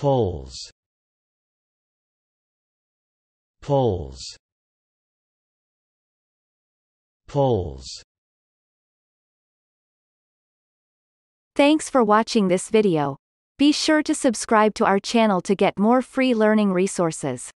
Poles Poles Poles Thanks for watching this video. Be sure to subscribe to our channel to get more free learning resources.